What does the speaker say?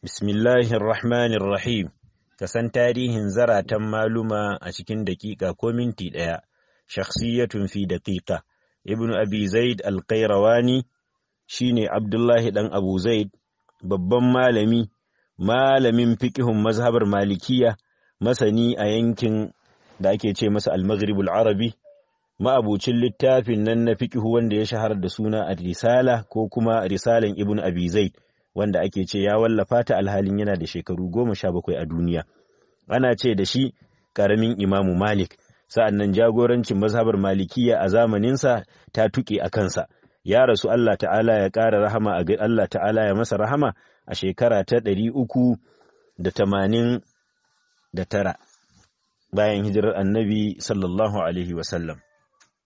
Bismillahirrahmanirrahim. Ka san tarihin zaratan maluma a cikin daƙiƙa ko minti ɗaya, shakhsiyatun fi daƙiƙa. Ibn Abi Zaid al shi ne Abdullahi ɗan Abu Zaid, babban malami, malamin fiƙihun mazhabar malikiya, masani a yankin da ake ce masa al-Maghribul Arabi, ma'abucin littafin nan na fiƙihu wanda ya shahara da suna a risala ko kuma risalan ibnu Abi Zaid. wanda ake ce ya wallafa ta alhalin yana da shekaru goma sha bakwai a duniya ana ce da shi ƙaramin imamu malik sa'an nan jagorancin mazhabar malikiya a zamaninsa ta tuƙe a kansa ya rasu Allah ta'ala ya ƙara rahama a Allah ta'ala ya masa rahama a shekara ta ɗari uku da tamanin da tara bayan hijirar annabi sallallahu alaihi wasallam